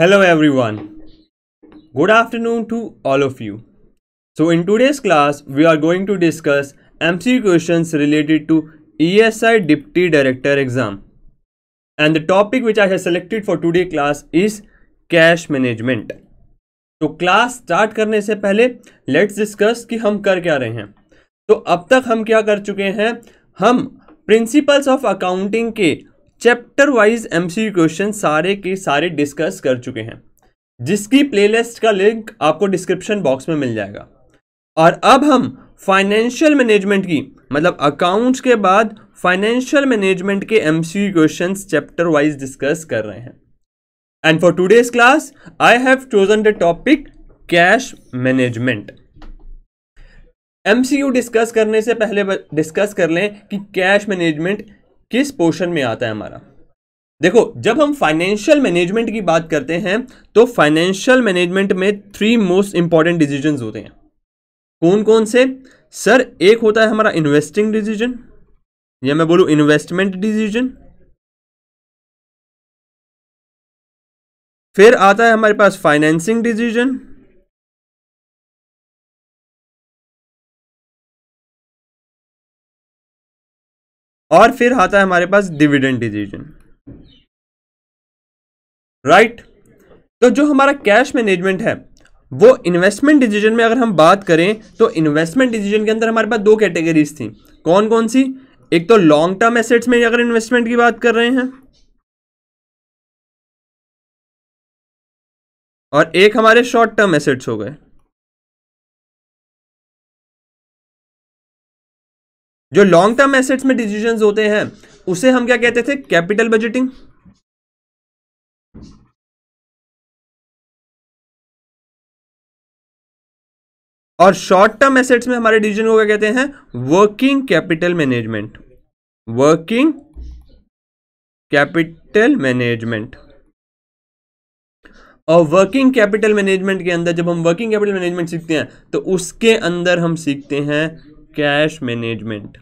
Hello everyone. Good afternoon to all of you. So in today's class, we are going to discuss MCQ questions related to ESI Deputy Director exam. And the topic which I have selected for today class is cash management. तो class start करने से पहले let's discuss कि हम कर क्या रहे हैं तो अब तक हम क्या कर चुके हैं हम प्रिंसिपल्स ऑफ अकाउंटिंग के चैप्टर वाइज एमसीक्यू क्वेश्चन सारे के सारे डिस्कस कर चुके हैं जिसकी प्लेलिस्ट का लिंक आपको डिस्क्रिप्शन बॉक्स में मिल जाएगा और अब हम फाइनेंशियल मैनेजमेंट की मतलब अकाउंट्स के बाद फाइनेंशियल मैनेजमेंट के MCQ questions chapter wise discuss कर रहे हैं and for today's class I have chosen the topic cash management MCQ discuss करने से पहले डिस्कस कर लें कि कैश मैनेजमेंट किस पोर्शन में आता है हमारा देखो जब हम फाइनेंशियल मैनेजमेंट की बात करते हैं तो फाइनेंशियल मैनेजमेंट में थ्री मोस्ट इंपॉर्टेंट डिसीजन होते हैं कौन कौन से सर एक होता है हमारा इन्वेस्टिंग डिसीजन या मैं बोलू इन्वेस्टमेंट डिसीजन फिर आता है हमारे पास फाइनेंसिंग डिसीजन और फिर आता है हमारे पास डिविडेंड डिसीजन राइट तो जो हमारा कैश मैनेजमेंट है वो इन्वेस्टमेंट डिसीजन में अगर हम बात करें तो इन्वेस्टमेंट डिसीजन के अंदर हमारे पास दो कैटेगरीज थी कौन कौन सी एक तो लॉन्ग टर्म एसेट्स में अगर इन्वेस्टमेंट की बात कर रहे हैं और एक हमारे शॉर्ट टर्म एसेट्स हो गए जो लॉन्ग टर्म एसेट्स में डिसीजन होते हैं उसे हम क्या कहते थे कैपिटल बजटिंग और शॉर्ट टर्म एसेट्स में हमारे डिसीजन को क्या कहते हैं working capital management working capital management और वर्किंग कैपिटल मैनेजमेंट के अंदर जब हम वर्किंग कैपिटल मैनेजमेंट सीखते हैं तो उसके अंदर हम सीखते हैं कैश मैनेजमेंट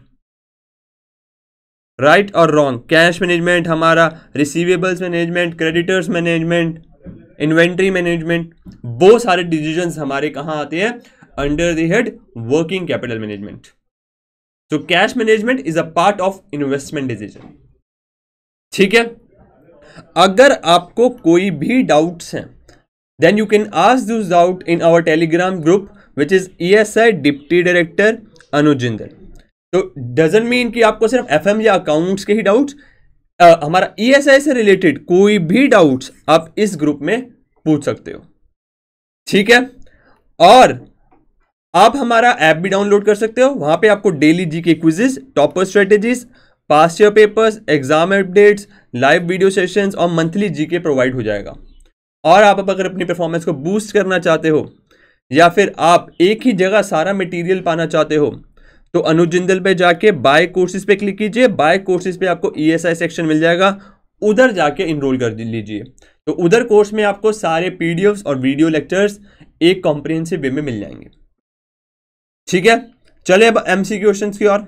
राइट और रॉन्ग कैश मैनेजमेंट हमारा receivables management creditors management inventory management वो सारे डिसीजन हमारे कहाँ आते हैं under the head working capital management तो cash management is a part of investment decision ठीक है अगर आपको कोई भी डाउट्स हैं then you can ask this doubt in our Telegram group which is E S I deputy director Anuj Jindal तो doesn't mean कि आपको सिर्फ एफ या अकाउंट्स के ही डाउट्स हमारा ई e से रिलेटेड कोई भी डाउट्स आप इस ग्रुप में पूछ सकते हो ठीक है और आप हमारा ऐप भी डाउनलोड कर सकते हो वहां पे आपको daily G K quizzes topper strategies past year papers exam updates live video sessions और मंथली जीके प्रोवाइड हो जाएगा और आप अगर अपनी परफॉर्मेंस को बूस्ट करना चाहते हो या फिर आप एक ही जगह सारा मटेरियल पाना चाहते हो तो अनुज जिंदल पे जाके बाय कोर्सेज पे क्लिक कीजिए बाय कोर्सेज पे आपको ईएसआई e सेक्शन मिल जाएगा उधर जाके इनरोल कर लीजिए तो उधर कोर्स में आपको सारे पी और वीडियो लेक्चर्स एक कॉम्प्रिहेंसिव वे में मिल जाएंगे ठीक है चले अब एम सी क्वेश्चन की ओर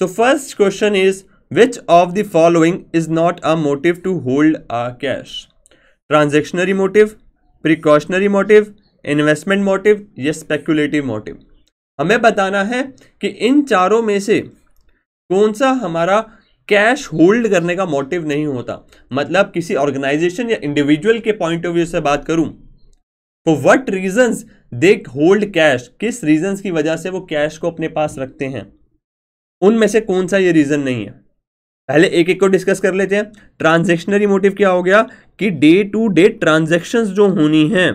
तो first question is which of the following is not a motive to hold a cash transactionary motive precautionary motive investment motive या स्पेकुलेटिव मोटिव हमें बताना है कि इन चारों में से कौन सा हमारा कैश होल्ड करने का मोटिव नहीं होता मतलब किसी ऑर्गेनाइजेशन या इंडिविजुअल के पॉइंट ऑफ व्यू से बात करूं for what reasons they hold cash किस रीजंस की वजह से वो कैश को अपने पास रखते हैं उनमें से कौन सा ये रीज़न नहीं है पहले एक एक को डिस्कस कर लेते हैं ट्रांजेक्शनरी मोटिव क्या हो गया कि डे टू डे ट्रांजेक्शन जो होनी है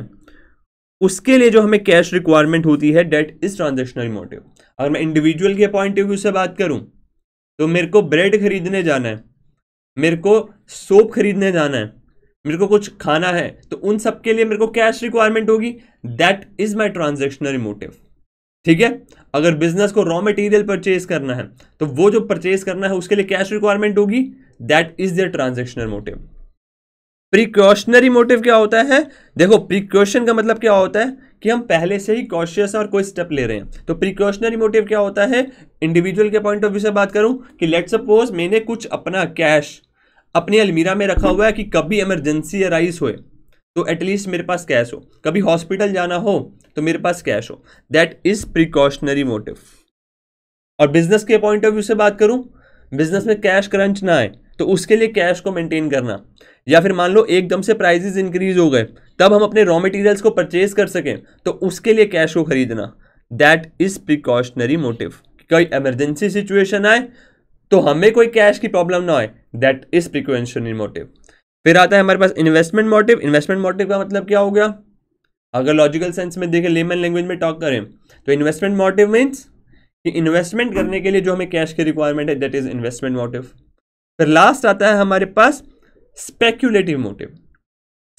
उसके लिए जो हमें कैश रिक्वायरमेंट होती है डेट इज ट्रांजेक्शनरी मोटिव अगर मैं इंडिविजुअल के पॉइंट ऑफ व्यू से बात करूं तो मेरे को ब्रेड खरीदने जाना है मेरे को सोप खरीदने जाना है मेरे को कुछ खाना है तो उन सब के लिए मेरे को कैश रिक्वायरमेंट होगी that is my transactionary motive ठीक है अगर बिजनेस को रॉ मटेरियल परचेज करना है तो वो जो परचेज करना है उसके लिए कैश रिक्वायरमेंट होगी that is their transactional motive precautionary motive क्या होता है देखो प्रिकॉशन का मतलब क्या होता है कि हम पहले से ही कॉशियस और कोई स्टेप ले रहे हैं तो प्रिकॉशनरी मोटिव क्या होता है इंडिविजुअल के पॉइंट ऑफ व्यू से बात करूं कि लेट सपोज मैंने कुछ अपना कैश अपनी अलमीरा में रखा हुआ है कि कभी इमरजेंसी अराइज हो तो एटलीस्ट मेरे पास कैश हो कभी हॉस्पिटल जाना हो तो मेरे पास कैश हो दैट इज प्रिकॉशनरी मोटिव और बिजनेस के पॉइंट ऑफ व्यू से बात करूं बिजनेस में कैश क्रंच ना आए तो उसके लिए कैश को मेंटेन करना या फिर मान लो एकदम से प्राइजेज इंक्रीज हो गए तब हम अपने रॉ मटेरियल्स को परचेज कर सकें तो उसके लिए कैश को खरीदना दैट इज प्रिकॉशनरी मोटिव कोई इमरजेंसी सिचुएशन आए तो हमें कोई कैश की प्रॉब्लम ना आए दैट इज प्रिकॉशनरी मोटिव फिर आता है हमारे पास इन्वेस्टमेंट मोटिव इन्वेस्टमेंट मोटिव का मतलब क्या हो गया अगर लॉजिकल सेंस में देखें लेमन लैंग्वेज में टॉक करें तो इन्वेस्टमेंट मोटिव मीन्स कि इन्वेस्टमेंट करने के लिए जो हमें कैश की रिक्वायरमेंट है दैट इज इन्वेस्टमेंट मोटिव फिर लास्ट आता है हमारे पास स्पेक्यूलेटिव मोटिव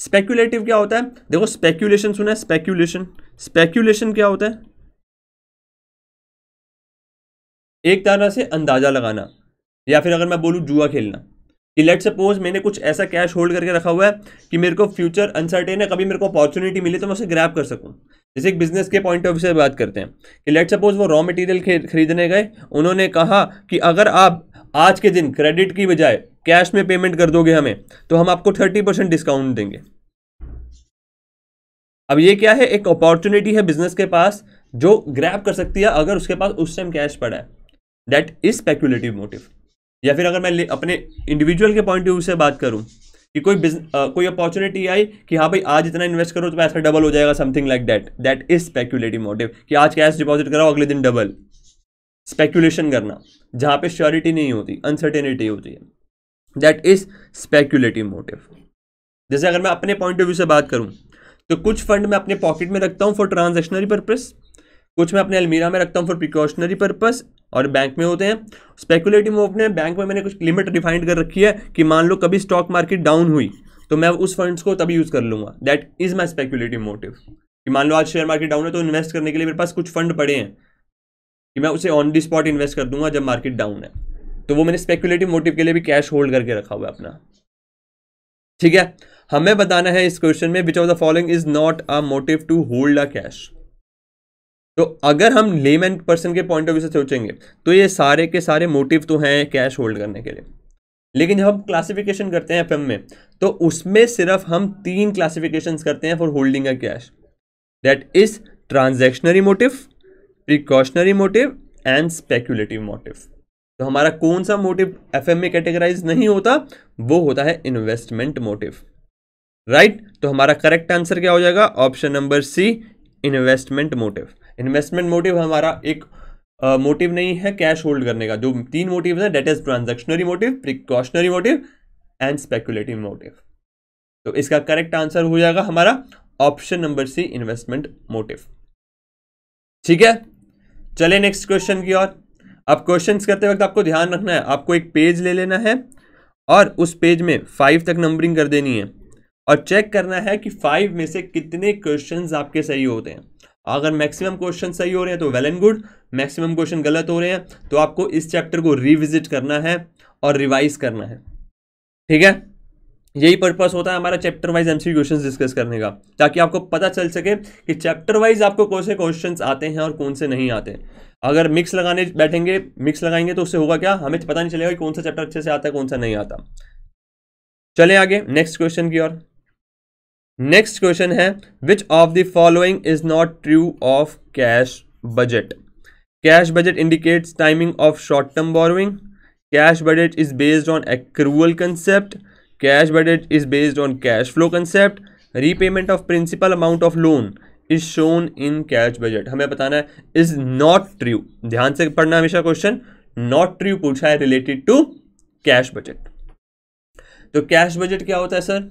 स्पेक्यूलेटिव क्या होता है देखो स्पेक्यूलेशन सुना है स्पेक्यूलेशन स्पेक्यूलेशन क्या होता है एक तरह से अंदाजा लगाना या फिर अगर मैं बोलू जुआ खेलना कि लेट सपोज मैंने कुछ ऐसा कैश होल्ड करके रखा हुआ है कि मेरे को फ्यूचर अनसर्टेन है कभी मेरे को अपॉर्चुनिटी मिले तो मैं उसे ग्रैप कर सकूं जैसे एक बिजनेस के पॉइंट ऑफ व्यू से बात करते हैं कि लेट सपोज वो रॉ मटेरियल खरीदने गए उन्होंने कहा कि अगर आप आज के दिन क्रेडिट की बजाय कैश में पेमेंट कर दोगे हमें तो हम आपको थर्टी परसेंट डिस्काउंट देंगे अब ये क्या है एक अपॉर्चुनिटी है बिजनेस के पास जो ग्रैप कर सकती है अगर उसके पास उस टाइम कैश पड़ा है दैट इज स्पेक्यूलेटिव मोटिव या फिर अगर मैं अपने इंडिविजुअल के पॉइंट ऑफ व्यू से बात करूं कि कोई बिजनेस कोई अपॉर्चुनिटी आई कि हाँ भाई आज इतना इन्वेस्ट करो तो पैसा डबल हो जाएगा something like that that is speculative motive कि आज कैश डिपॉजिट कराओ अगले दिन डबल स्पेक्यूलेशन करना जहाँ पे श्योरिटी नहीं होती अनसर्टेनिटी होती है दैट इज स्पेक्यूलेटिव मोटिव जैसे अगर मैं अपने पॉइंट ऑफ व्यू से बात करूँ तो कुछ फंड मैं अपने पॉकेट में रखता हूँ फॉर ट्रांजेक्शनरी पर्पज़ कुछ मैं अपने अलमीरा में रखता हूँ फॉर प्रिकॉशनरी पर्पज और बैंक में होते हैं स्पेकुलेटिव मूव अपने बैंक में मैंने कुछ लिमिट डिफाइंड कर रखी है कि मान लो कभी स्टॉक मार्केट डाउन हुई तो मैं उस फंड्स को तभी यूज़ कर लूँगा that is my speculative motive कि मान लो आज शेयर मार्केट डाउन है तो इन्वेस्ट करने के लिए मेरे पास कुछ फंड पड़े हैं कि मैं उसे ऑन दी स्पॉट इन्वेस्ट कर दूंगा जब मार्केट डाउन है तो वो मैंने स्पेकुलेटिव मोटिव के लिए भी कैश होल्ड करके रखा हुआ है अपना ठीक है हमें बताना है इस क्वेश्चन में which of the following is not a motive to hold a cash तो अगर हम लेमैन पर्सन के पॉइंट ऑफ व्यू से सोचेंगे तो ये सारे के सारे मोटिव तो हैं कैश होल्ड करने के लिए लेकिन जब हम क्लासिफिकेशन करते हैं एफ में तो उसमें सिर्फ हम तीन क्लासिफिकेशन करते हैं for holding a cash that is transactionary motive precautionary motive and speculative motive तो हमारा कौन सा मोटिव एफ में कैटेगराइज नहीं होता वो होता है इन्वेस्टमेंट मोटिव राइट तो हमारा करेक्ट आंसर क्या हो जाएगा option number C investment motive investment motive हमारा एक मोटिव uh, नहीं है कैश होल्ड करने का जो तीन मोटिव है that is transactionary motive precautionary motive and speculative motive तो इसका करेक्ट आंसर हो जाएगा हमारा option number C investment motive ठीक है चले नेक्स्ट क्वेश्चन की ओर अब क्वेश्चन करते वक्त आपको ध्यान रखना है आपको एक पेज ले लेना है और उस पेज में फाइव तक नंबरिंग कर देनी है और चेक करना है कि फाइव में से कितने क्वेश्चंस आपके सही होते हैं अगर मैक्सिमम क्वेश्चन सही हो रहे हैं तो well and good maximum question गलत हो रहे हैं तो आपको इस चैप्टर को रिविजिट करना है और रिवाइज करना है ठीक है यही पर्पस होता है हमारा chapter wise MCQ questions discuss करने का ताकि आपको पता चल सके कि चैप्टर वाइज आपको कौन से क्वेश्चंस आते हैं और कौन से नहीं आते अगर मिक्स लगाने बैठेंगे मिक्स लगाएंगे तो उससे होगा क्या हमें पता नहीं चलेगा कि कौन सा चैप्टर अच्छे से आता है कौन सा नहीं आता चले आगे नेक्स्ट क्वेश्चन की ओर नेक्स्ट क्वेश्चन है which of the following is not true of cash budget cash budget indicates timing of short term borrowing cash budget is based on accrual concept cash budget is based on cash flow concept repayment of principal amount of loan is shown in cash budget हमें बताना है is not true ध्यान से पढ़ना हमेशा question not true पूछा है related to cash budget तो कैश बजट क्या होता है सर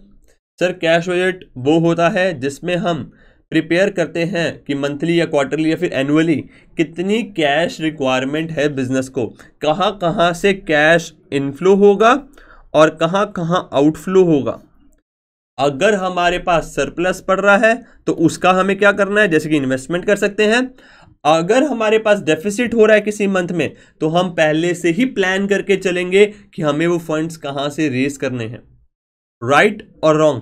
सर कैश बजट वो होता है जिसमें हम प्रिपेयर करते हैं कि मंथली या क्वार्टरली या फिर एनुअली कितनी कैश रिक्वायरमेंट है बिजनेस को कहाँ कहाँ से कैश इनफ्लो होगा और कहाँ कहाँ आउटफ्लो होगा अगर हमारे पास सरप्लस पड़ रहा है तो उसका हमें क्या करना है जैसे कि इन्वेस्टमेंट कर सकते हैं अगर हमारे पास डेफिसिट हो रहा है किसी मंथ में तो हम पहले से ही प्लान करके चलेंगे कि हमें वो फंड्स कहाँ से रेज करने हैं राइट और रॉन्ग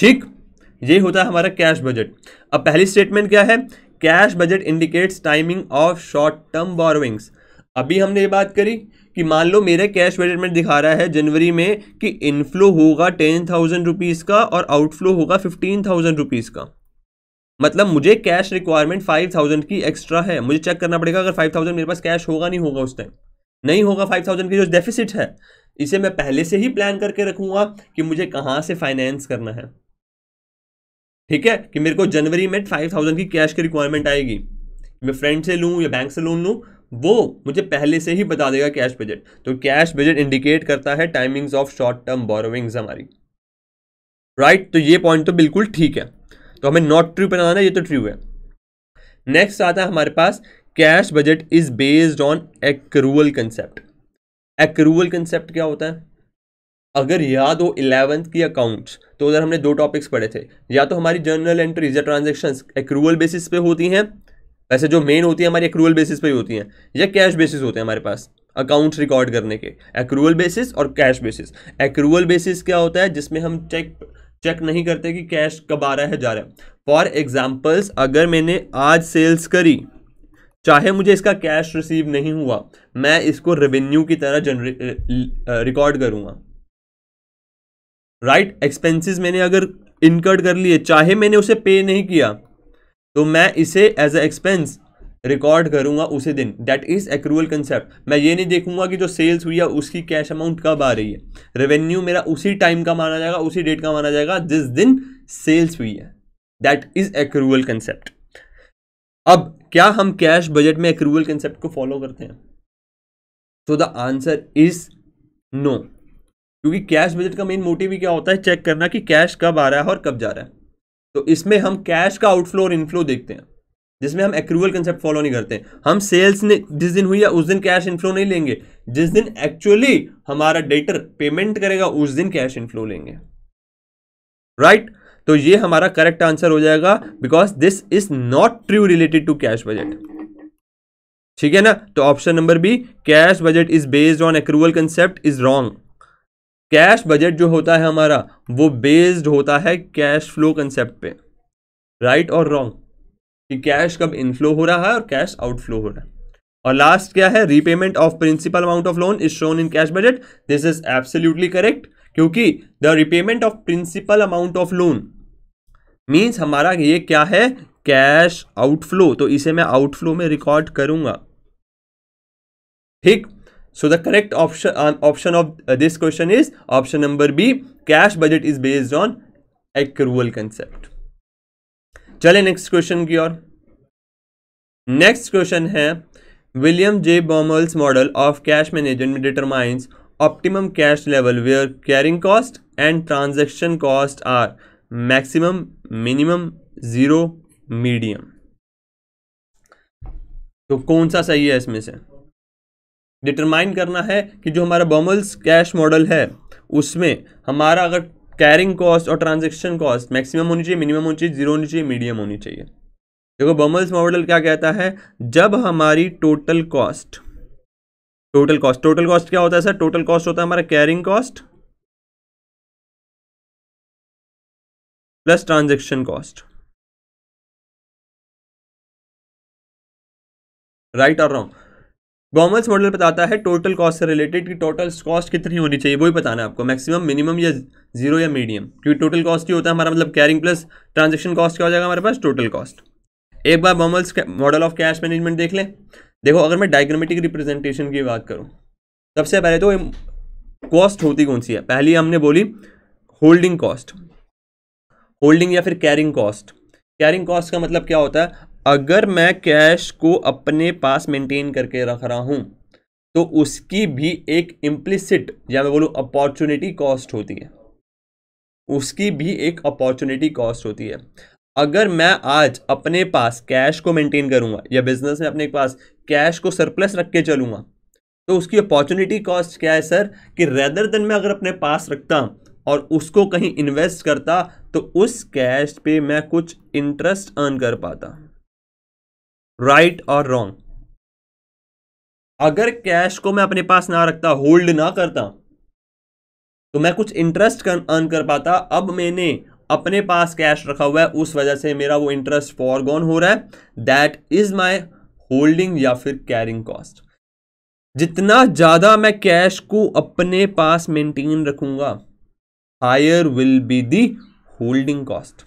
ठीक ये होता है हमारा कैश बजट अब पहली स्टेटमेंट क्या है cash budget indicates timing of short term borrowings अभी हमने ये बात करी कि मान लो मेरे कैश बजट में दिखा रहा है जनवरी में कि इनफ्लो होगा टेन थाउजेंड रुपीज़ का और आउटफ्लो होगा फिफ्टीन थाउजेंड रुपीज़ का मतलब मुझे कैश रिक्वायरमेंट फाइव थाउजेंड की एक्स्ट्रा है मुझे चेक करना पड़ेगा अगर फाइव थाउजेंड मेरे पास कैश होगा नहीं होगा उस टाइम नहीं होगा फाइव थाउजेंड की जो डेफिसिट है इसे मैं पहले से ही प्लान करके रखूंगा कि मुझे कहाँ से फाइनेंस करना है ठीक है कि मेरे को जनवरी में फाइव थाउजेंड की कैश की रिक्वायरमेंट आएगी मैं फ्रेंड से लूँ या बैंक से लोन लूँ वो मुझे पहले से ही बता देगा कैश बजट तो कैश बजट इंडिकेट करता है timings of short term borrowings हमारी राइट तो ये पॉइंट तो बिल्कुल ठीक है तो हमें नॉट ट्रू बनाना ये तो ट्रू है नेक्स्ट आता है हमारे पास cash budget is based on accrual concept accrual concept क्या होता है अगर याद हो इलेवंथ की अकाउंट्स तो उधर हमने दो टॉपिक्स पढ़े थे या तो हमारी जर्नल एंट्रीज या ट्रांजेक्शन एक्रूवल बेसिस पे होती हैं वैसे जो मेन होती है हमारी एक्रूवल बेसिस पे ही होती हैं या कैश बेसिस होते हैं हमारे पास अकाउंट्स रिकॉर्ड करने के एक्रूवल बेसिस और कैश बेसिस एक्रूवल बेसिस क्या होता है जिसमें हम चेक चेक नहीं करते कि कैश कब आ रहा है जा रहा है फॉर एग्जाम्पल्स अगर मैंने आज सेल्स करी चाहे मुझे इसका कैश रिसीव नहीं हुआ मैं इसको रेवेन्यू की तरह रिकॉर्ड करूंगा राइट एक्सपेंसेस मैंने अगर इनकर्ड कर लिए चाहे मैंने उसे पे नहीं किया तो मैं इसे एज ए एक्सपेंस रिकॉर्ड करूंगा उसी दिन दैट इज़ एक्रूअल कंसेप्ट मैं ये नहीं देखूंगा कि जो सेल्स हुई है उसकी कैश अमाउंट कब आ रही है रेवेन्यू मेरा उसी टाइम का माना जाएगा उसी डेट का माना जाएगा जिस दिन सेल्स हुई है दैट इज़ एक्रूअल कंसेप्ट अब क्या हम कैश बजट में अक्रूवल कंसेप्ट को फॉलो करते हैं so the answer is no क्योंकि कैश बजट का मेन मोटिव ही क्या होता है चेक करना कि कैश कब आ रहा है और कब जा रहा है तो इसमें हम कैश का आउटफ्लो और इनफ्लो देखते हैं जिसमें हम एक्रूवल कंसेप्ट फॉलो नहीं करते हम सेल्स ने जिस दिन हुई है उस दिन कैश इनफ्लो नहीं लेंगे जिस दिन एक्चुअली हमारा डेटर पेमेंट करेगा उस दिन कैश इनफ्लो लेंगे राइट right? तो ये हमारा करेक्ट आंसर हो जाएगा because this is not true related to cash budget ठीक है ना तो option number B cash budget is based on accrual concept is wrong cash budget जो होता है हमारा वो बेस्ड होता है कैश फ्लो कंसेप्ट पे राइट और रॉन्ग कि कैश कब इनफ्लो हो रहा है और कैश आउटफ्लो हो रहा है और लास्ट क्या है repayment of principal amount of loan is shown in cash budget this is absolutely correct क्योंकि the repayment of principal amount of loan means हमारा ये क्या है कैश आउटफ्लो तो इसे मैं आउटफ्लो में रिकॉर्ड करूंगा ठीक so the correct option option of this question is option number B cash budget is based on based concept चले नेक्स्ट क्वेश्चन की ओर नेक्स्ट क्वेश्चन है William J Baumol's model of cash management determines optimum cash level where carrying cost and transaction cost are maximum minimum zero medium तो कौन सा सही है इसमें से डिटरमाइन करना है कि जो हमारा बॉमल्स कैश मॉडल है उसमें हमारा अगर कैरिंग कॉस्ट और ट्रांजेक्शन कॉस्ट मैक्सिमम होनी चाहिए मिनिमम होनी चाहिए जीरो होनी चाहिए मीडियम होनी चाहिए देखो बॉमल्स मॉडल क्या कहता है जब हमारी total cost total cost total cost क्या होता है सर टोटल कॉस्ट होता है हमारा carrying cost plus transaction cost right और रॉन्ग गॉमल्स मॉडल बताता है टोटल कॉस्ट से रिलेटेड कि टोटल कॉस्ट कितनी होनी चाहिए वही बताना है आपको मैक्सिमम मिनिमम या जीरो या मीडियम क्योंकि टोटल कॉस्ट ही होता है हमारा मतलब कैरिंग प्लस ट्रांजेक्शन कॉस्ट क्या हो जाएगा हमारे पास टोटल कॉस्ट एक बार Baumol's model of cash management देख लें देखो अगर मैं डायग्रामेटिक रिप्रेजेंटेशन की बात करूँ सबसे पहले तो कॉस्ट होती कौन सी है पहली हमने बोली होल्डिंग कॉस्ट होल्डिंग या फिर कैरिंग कॉस्ट कैरिंग कॉस्ट का मतलब क्या होता है अगर मैं कैश को अपने पास मेंटेन करके रख रहा हूँ तो उसकी भी एक इम्प्लिसिट या मैं बोलूँ अपॉर्चुनिटी कॉस्ट होती है उसकी भी एक अपॉर्चुनिटी कॉस्ट होती है अगर मैं आज अपने पास कैश को मेंटेन करूँगा या बिजनेस में अपने पास कैश को सरप्लस रख के चलूँगा तो उसकी अपॉर्चुनिटी कॉस्ट क्या है सर कि रेदर देन मैं अगर अपने पास रखता और उसको कहीं इन्वेस्ट करता तो उस कैश पे मैं कुछ इंटरेस्ट अर्न कर पाता राइट और रॉन्ग अगर कैश को मैं अपने पास ना रखता होल्ड ना करता तो मैं कुछ इंटरेस्ट अर्न कर पाता अब मैंने अपने पास कैश रखा हुआ है उस वजह से मेरा वो इंटरेस्ट फॉरगॉन हो रहा है दैट इज माई होल्डिंग या फिर कैरिंग कॉस्ट जितना ज़्यादा मैं कैश को अपने पास मेंटेन रखूंगा higher will be the holding cost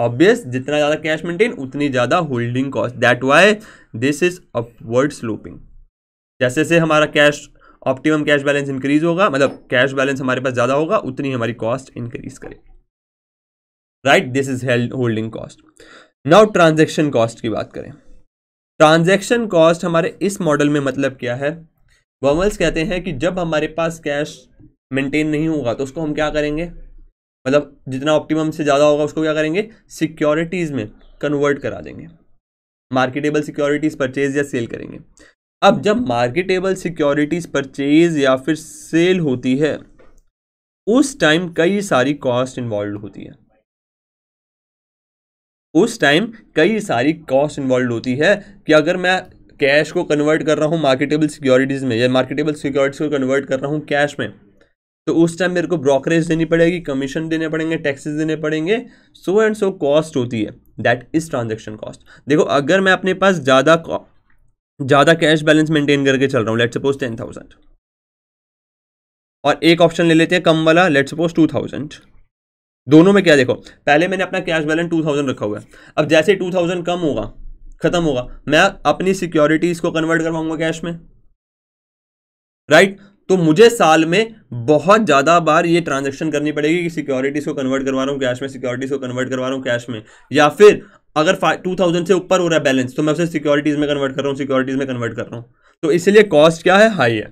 obvious जितना ज़्यादा कैश मेंटेन उतनी ज़्यादा holding cost that why this is upward sloping जैसे जैसे हमारा cash optimum cash balance increase होगा मतलब कैश बैलेंस हमारे पास ज़्यादा होगा उतनी हमारी कॉस्ट इंक्रीज करेगी right this is holding cost now transaction cost की बात करें ट्रांजेक्शन कॉस्ट हमारे इस मॉडल में मतलब क्या है वर्मल्स कहते हैं कि जब हमारे पास कैश मेंटेन नहीं होगा तो उसको हम क्या करेंगे मतलब जितना ऑप्टिमम से ज़्यादा होगा उसको क्या करेंगे सिक्योरिटीज़ में कन्वर्ट करा देंगे मार्केटेबल सिक्योरिटीज़ परचेज या सेल करेंगे अब जब मार्केटेबल सिक्योरिटीज़ परचेज या फिर सेल होती है उस टाइम कई सारी कॉस्ट इन्वॉल्व होती है उस टाइम कई सारी कॉस्ट इन्वॉल्व होती है कि अगर मैं कैश को कन्वर्ट कर रहा हूँ मार्केटेबल सिक्योरिटीज़ में या मार्केटेबल सिक्योरिटीज़ को कन्वर्ट कर रहा हूँ कैश में तो उस टाइम मेरे को ब्रोकरेज देनी पड़ेगी कमीशन देने पड़ेंगे टैक्सेस देने पड़ेंगे सो एंड सो कॉस्ट होती है दैट इज़ ट्रांजेक्शन कॉस्ट देखो अगर मैं अपने पास ज़्यादा ज़्यादा कैश बैलेंस मेंटेन करके चल रहा हूँ लेट सपोज टेन थाउजेंड और एक ऑप्शन ले लेते हैं कम वाला लेट सपोज टू थाउजेंड दोनों में क्या देखो पहले मैंने अपना कैश बैलेंस टू थाउजेंड रखा हुआ है अब जैसे टू थाउजेंड कम होगा ख़त्म होगा मैं अपनी सिक्योरिटीज़ को कन्वर्ट करवाऊंगा कैश में राइट right? तो मुझे साल में बहुत ज़्यादा बार ये ट्रांजेक्शन करनी पड़ेगी कि सिक्योरिटीज़ को कन्वर्ट करवा रहा हूँ कैश में सिक्योरिटीज़ को कन्वर्ट करवा रहा हूँ कैश में या फिर अगर टू थाउजेंड से ऊपर हो रहा है बैलेंस तो मैं उसे सिक्योरिटीज़ में कन्वर्ट कर रहा हूँ सिक्योरिटीज़ में कन्वर्ट कर रहा हूँ तो इसलिए कॉस्ट क्या है हाई है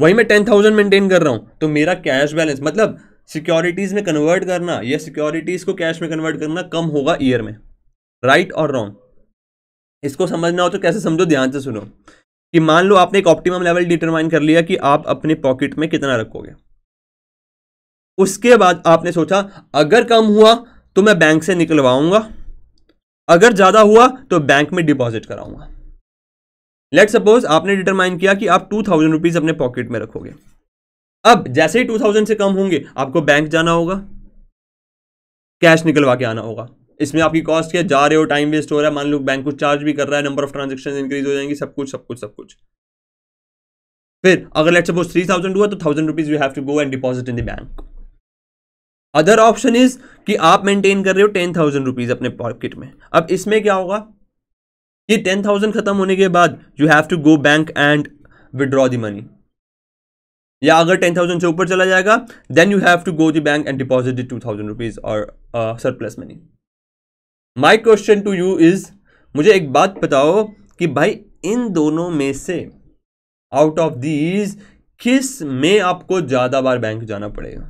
वही मैं टेन थाउजेंड मेंटेन कर रहा हूँ तो मेरा कैश बैलेंस मतलब सिक्योरिटीज़ में कन्वर्ट करना या सिक्योरिटीज़ को कैश में कन्वर्ट करना कम होगा ईयर में राइट और रॉन्ग इसको समझना हो तो कैसे समझो ध्यान से सुनो कि मान लो आपने एक ऑप्टिमम लेवल डिटरमाइन कर लिया कि आप अपने पॉकेट में कितना रखोगे उसके बाद आपने सोचा अगर कम हुआ तो मैं बैंक से निकलवाऊंगा अगर ज़्यादा हुआ तो बैंक में डिपॉजिट कराऊंगा लेट सपोज आपने डिटरमाइन किया कि आप टू थाउजेंड रुपीज़ अपने पॉकेट में रखोगे अब जैसे ही टू थाउजेंड से कम होंगे आपको बैंक जाना होगा कैश निकलवा के आना होगा इसमें आपकी कॉस्ट क्या जा रहे हो टाइम वेस्ट हो रहा है मान लो बैंक कुछ चार्ज भी कर रहा है नंबर ऑफ ट्रांजेक्शन इंक्रीज हो जाएंगी सब कुछ सब कुछ सब कुछ फिर अगर लेट सपोज थ्री थाउजेंड हुआ तो thousand rupees you have to go and deposit in the bank other option is कि आप मेंटेन कर रहे हो टेन थाउजेंड रुपीज अपने पॉकेट में अब इसमें क्या होगा कि टेन थाउजेंड खत्म होने के बाद you have to go bank and withdraw the money या अगर टेन थाउजेंड से ऊपर चला जाएगा then you have to go the bank and deposit the two thousand rupees और surplus money my question to you is मुझे एक बात बताओ कि भाई इन दोनों में से आउट ऑफ दीज किस में आपको ज़्यादा बार बैंक जाना पड़ेगा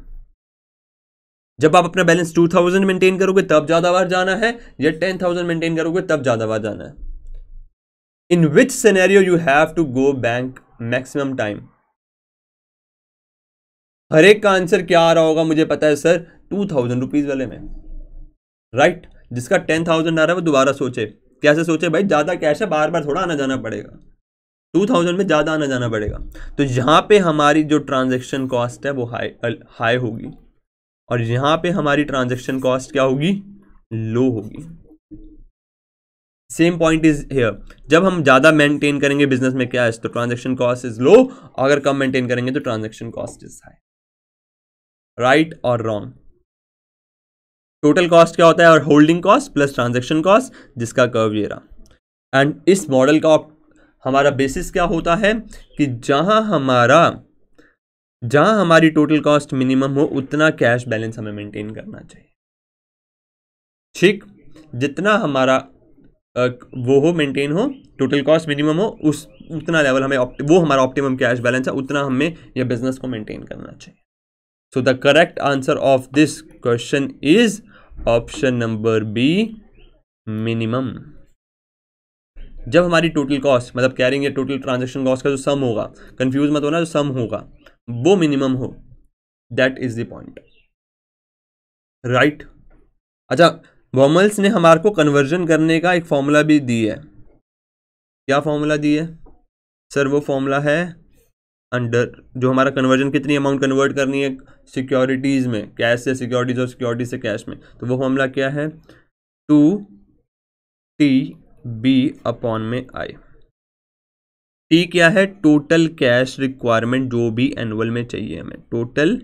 जब आप अपना बैलेंस टू थाउजेंड मेंटेन करोगे तब ज़्यादा बार जाना है या टेन थाउजेंड मेंटेन करोगे तब ज़्यादा बार जाना है in which scenario you have to go bank maximum time हर एक का आंसर क्या आ रहा होगा मुझे पता है सर टू थाउजेंड रुपीज़ वाले में राइट right? जिसका टेन थाउजेंड आ रहा है वो दोबारा सोचे कैसे सोचे भाई ज़्यादा कैश है बार बार थोड़ा आना जाना पड़ेगा टू थाउजेंड में ज़्यादा आना जाना पड़ेगा तो यहाँ पे हमारी जो ट्रांजेक्शन कॉस्ट है वो हाई हाई होगी और यहाँ पे हमारी ट्रांजेक्शन कॉस्ट क्या होगी लो होगी सेम पॉइंट इज हेयर जब हम ज़्यादा मेंटेन करेंगे बिजनेस में कैश तो ट्रांजेक्शन कॉस्ट इज लो अगर कम मेंटेन करेंगे तो transaction cost is high right और रॉन्ग टोटल कॉस्ट क्या होता है और holding cost plus transaction cost जिसका कर्व ये रहा एंड इस मॉडल का हमारा बेसिस क्या होता है कि जहाँ हमारा जहाँ हमारी टोटल कॉस्ट मिनिमम हो उतना कैश बैलेंस हमें मेंटेन करना चाहिए ठीक जितना हमारा वो हो मेंटेन हो टोटल कॉस्ट मिनिमम हो उस उतना लेवल हमें वो हमारा ऑप्टिमम कैश बैलेंस है उतना हमें यह बिजनेस को मेंटेन करना चाहिए so the correct answer of this question is option number B minimum जब हमारी टोटल कॉस्ट मतलब कह रही है टोटल ट्रांजेक्शन कॉस्ट का जो सम होगा कंफ्यूज मत होना जो सम होगा वो मिनिमम हो that is the point right अच्छा वॉमल्स ने हमारे को कन्वर्जन करने का एक फॉर्मूला भी दी है क्या फॉर्मूला दी है सर वो फॉर्मूला है अंडर जो हमारा कन्वर्जन कितनी अमाउंट कन्वर्ट करनी है सिक्योरिटीज़ में कैश से सिक्योरिटीज़ और सिक्योरिटी से कैश में तो वो हमला क्या है टू टी बी अपॉन में आई टी क्या है टोटल कैश रिक्वायरमेंट जो भी एनुअल में चाहिए हमें टोटल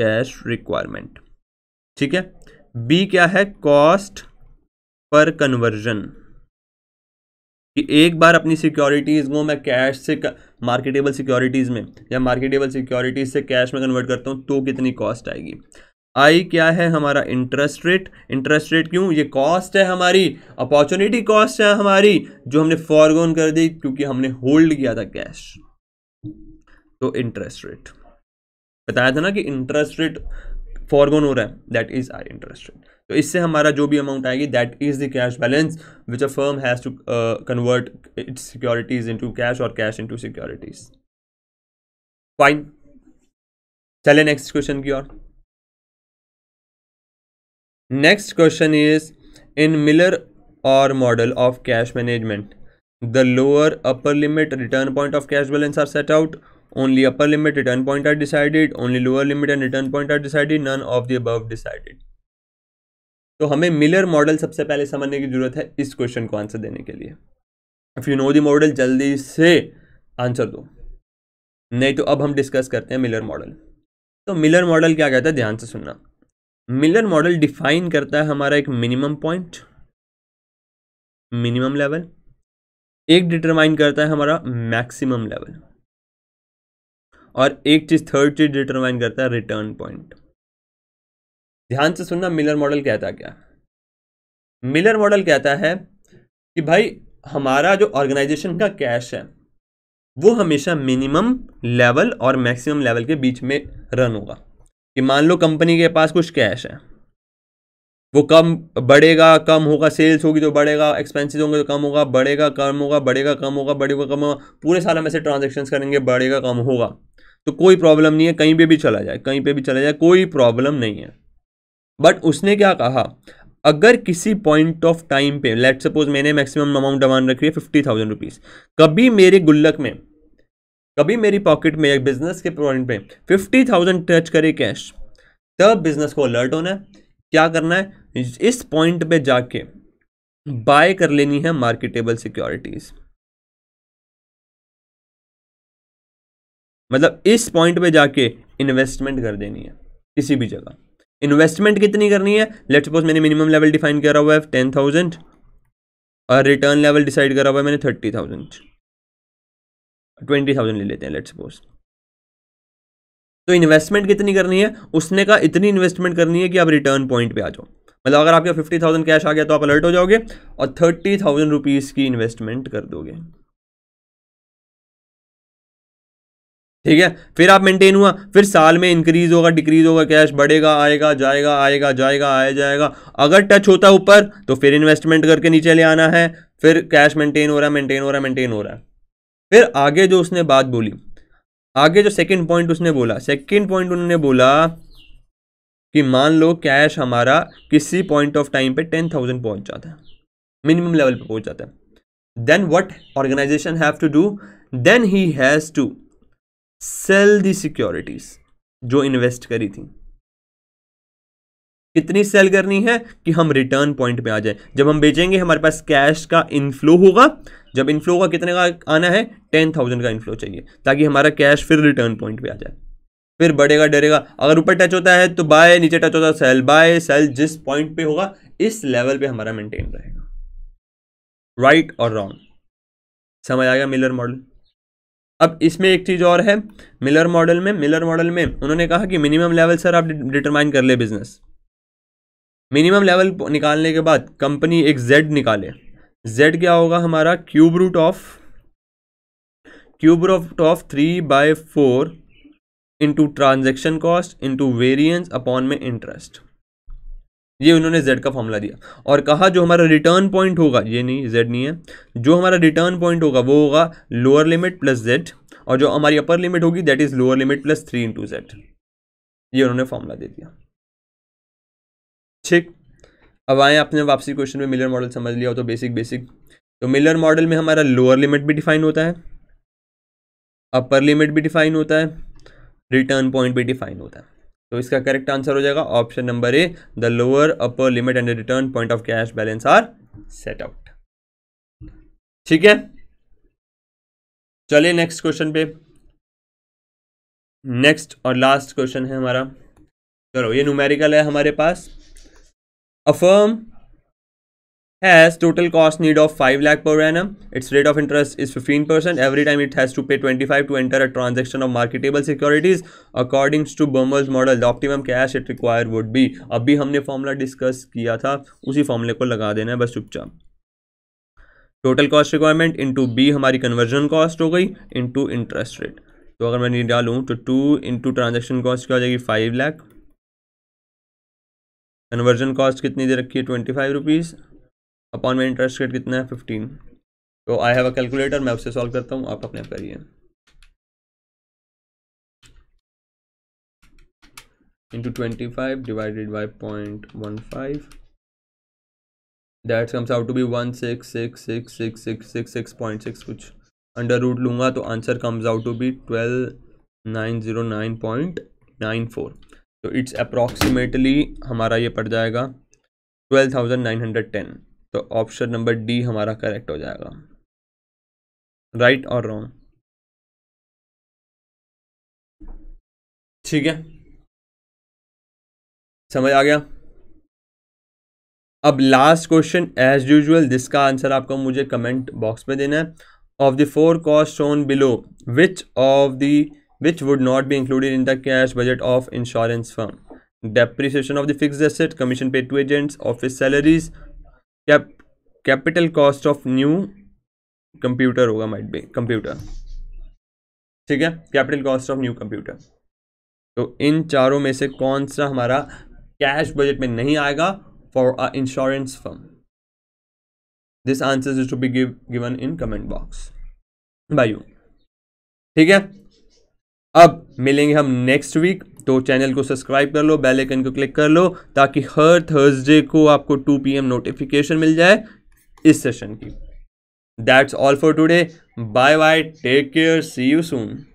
कैश रिक्वायरमेंट ठीक है बी क्या है कॉस्ट पर कन्वर्जन कि एक बार अपनी सिक्योरिटीज़ को मैं कैश से मार्केटेबल सिक्योरिटीज़ में या मार्केटेबल सिक्योरिटीज़ से कैश में कन्वर्ट करता हूँ तो कितनी कॉस्ट आएगी आई क्या है हमारा इंटरेस्ट रेट इंटरेस्ट रेट क्यों ये कॉस्ट है हमारी अपॉर्चुनिटी कॉस्ट है हमारी जो हमने फॉरगोन कर दी क्योंकि हमने होल्ड किया था कैश तो इंटरेस्ट रेट बताया था ना कि इंटरेस्ट रेट फॉरगोन हो रहा है that is our interest rate तो इससे हमारा जो भी अमाउंट आएगी that is the cash balance which a firm has to convert it securities into cash और कैश इनटू सिक्योरिटीज फाइन चले नेक्स्ट क्वेश्चन की ओर next question is in Miller Orr model of cash management the lower upper limit return point of cash balance are set out only upper limit return point are decided only lower limit and return point are decided none of the above decided तो हमें Miller model सबसे पहले समझने की ज़रूरत है इस question को आंसर देने के लिए if you know the model जल्दी से आंसर दो नहीं तो अब हम डिस्कस करते हैं मिलर मॉडल तो मिलर मॉडल क्या कहता है ध्यान से सुनना मिलर मॉडल डिफाइन करता है हमारा एक मिनिमम पॉइंट मिनिमम लेवल एक डिटरमाइन करता है हमारा मैक्सिमम लेवल और एक चीज़ थर्ड चीज़ डिटरमाइन करता है रिटर्न पॉइंट ध्यान से सुनना मिलर मॉडल कहता क्या मिलर मॉडल कहता है कि भाई हमारा जो ऑर्गेनाइजेशन का कैश है वो हमेशा मिनिमम लेवल और मैक्सिमम लेवल के बीच में रन होगा कि मान लो कंपनी के पास कुछ कैश है वो कम बढ़ेगा कम होगा सेल्स होगी तो बढ़ेगा एक्सपेंसेस होंगे तो कम होगा बढ़ेगा कम होगा बढ़ेगा कम होगा बढ़ेगा कम होगा पूरे साल हम ऐसे ट्रांजेक्शन करेंगे बढ़ेगा कम होगा तो कोई प्रॉब्लम नहीं है कहीं पर भी चला जाए कहीं पर भी चला जाए कोई प्रॉब्लम नहीं है बट उसने क्या कहा अगर किसी पॉइंट ऑफ टाइम पे लेट सपोज मैंने मैक्सिमम अमाउंट डिमांड रखी है फिफ्टी थाउजेंड रुपीज़ कभी मेरे गुल्लक में कभी मेरी पॉकेट में या बिजनेस के पॉइंट पे फिफ्टी थाउजेंड टच करे कैश तब बिजनेस को अलर्ट होना है क्या करना है इस पॉइंट पे जाके बाय कर लेनी है मार्केटेबल सिक्योरिटीज़ मतलब इस पॉइंट पे जाके इन्वेस्टमेंट कर देनी है किसी भी जगह इन्वेस्टमेंट कितनी करनी है लेट सपोज मैंने मिनिमम लेवल डिफाइन करा हुआ है टेन थाउजेंड और रिटर्न लेवल डिसाइड करा हुआ है मैंने थर्टी थाउजेंड ट्वेंटी थाउजेंड ले लेते हैं लेट सपोज तो इन्वेस्टमेंट कितनी करनी है उसने कहा इतनी इन्वेस्टमेंट करनी है कि आप रिटर्न पॉइंट पे आ जाओ मतलब अगर आपके फिफ्टी थाउजेंड कैश आ गया तो आप अलर्ट हो जाओगे और थर्टी थाउजेंड रुपीज़ की इन्वेस्टमेंट कर दोगे ठीक है फिर आप मेंटेन हुआ फिर साल में इंक्रीज होगा डिक्रीज होगा कैश बढ़ेगा आएगा जाएगा आएगा जाएगा आया जाएगा अगर टच होता है ऊपर तो फिर इन्वेस्टमेंट करके नीचे ले आना है फिर कैश मेंटेन हो रहा है मेंटेन हो रहा है मेंटेन हो रहा है फिर आगे जो उसने बात बोली आगे जो सेकंड पॉइंट उसने बोला सेकंड पॉइंट उन्होंने बोला कि मान लो कैश हमारा किसी पॉइंट ऑफ टाइम पे टेन थाउजेंड पहुंच जाता है मिनिमम लेवल पे पहुंच जाता है then what organization have to do then he has to sell the securities जो इन्वेस्ट करी थी कितनी सेल करनी है कि हम रिटर्न पॉइंट पे आ जाए जब हम बेचेंगे हमारे पास कैश का इनफ्लो होगा जब इनफ्लो का कितने का आना है टेन थाउजेंड का इनफ्लो चाहिए ताकि हमारा कैश फिर रिटर्न पॉइंट पे आ जाए फिर बढ़ेगा डरेगा अगर ऊपर टच होता है तो बाय नीचे टच होता है सेल बाय सेल जिस पॉइंट पे होगा इस लेवल पे हमारा मेंटेन रहेगा राइट और रॉन्ग समझ आ गया मिलर मॉडल अब इसमें एक चीज़ और है मिलर मॉडल में मिलर मॉडल में उन्होंने कहा कि मिनिमम लेवल सर आप डिटरमाइन कर ले बिजनेस मिनिमम लेवल निकालने के बाद कंपनी एक जेड निकाले जेड क्या होगा हमारा cube root of cube root of three by four into transaction cost into variance upon में इंटरेस्ट ये उन्होंने जेड का फॉर्मूला दिया और कहा जो हमारा रिटर्न पॉइंट होगा ये नहीं जेड नहीं है जो हमारा रिटर्न पॉइंट होगा वो होगा लोअर लिमिट प्लस जेड और जो हमारी अपर लिमिट होगी that is lower limit plus three into Z ये उन्होंने फॉर्मूला दे दिया ठीक अब आए आपने वापसी क्वेश्चन में मिलर मॉडल समझ लिया हो तो बेसिक बेसिक तो मिलर मॉडल में हमारा लोअर लिमिट भी डिफाइन होता है अपर लिमिट भी डिफाइन होता है रिटर्न पॉइंट भी डिफाइन होता है तो इसका करेक्ट आंसर हो जाएगा option number A the lower upper limit and return point of cash balance are set out ठीक है चलिए नेक्स्ट क्वेश्चन पे नेक्स्ट और लास्ट क्वेश्चन है हमारा चलो ये न्यूमेरिकल है हमारे पास a firm has total cost need of 5 lakh per annum. Its rate of interest is 15%. Every time it has to pay 25 to enter a transaction of marketable securities. According to Bumble's model, the optimum cash it required would be. अब भी हमने formula discuss किया था उसी फॉर्मूले को लगा देना है बस चुपचाप total cost requirement into B हमारी कन्वर्जन कॉस्ट हो गई इंटू इंटरेस्ट रेट तो अगर मैं निकालूँ तो टू इंटू ट्रांजेक्शन कॉस्ट क्या हो जाएगी फाइव लाख कन्वर्जन कॉस्ट कितनी दे रखी है ट्वेंटी फाइव रुपीज़ अपॉन में इंटरेस्ट रेट कितना है फिफ्टीन तो आई हैव अ कैलकुलेटर मैं उससे सॉल्व करता हूँ आप अपने आप करिए into twenty five divided by point one five that comes out to be one six six six six six six six point six कुछ अंडर रूट लूंगा तो answer comes out to be twelve nine zero nine point nine four तो it's approximately हमारा ये पड़ जाएगा twelve thousand nine hundred ten तो option number D हमारा करेक्ट हो जाएगा राइट और रॉन्ग ठीक है समझ आ गया अब लास्ट क्वेश्चन एज यूजल जिसका आंसर आपको मुझे कमेंट बॉक्स में देना है of the four cost shown below which of the which would not be included in the cash budget of insurance firm depreciation of the fix asset commission pay to agents office salaries cap capital cost of new computer होगा might be computer ठीक है capital cost of new computer तो इन चारों में से कौन सा हमारा कैश बजट में नहीं आएगा for a insurance firm this answer is to be given in comment box you ठीक है अब मिलेंगे हम नेक्स्ट वीक तो चैनल को सब्सक्राइब कर लो बेल आइकन को क्लिक कर लो ताकि हर थर्सडे को आपको 2 पीएम नोटिफिकेशन मिल जाए इस सेशन की that's all for today bye bye take care see you soon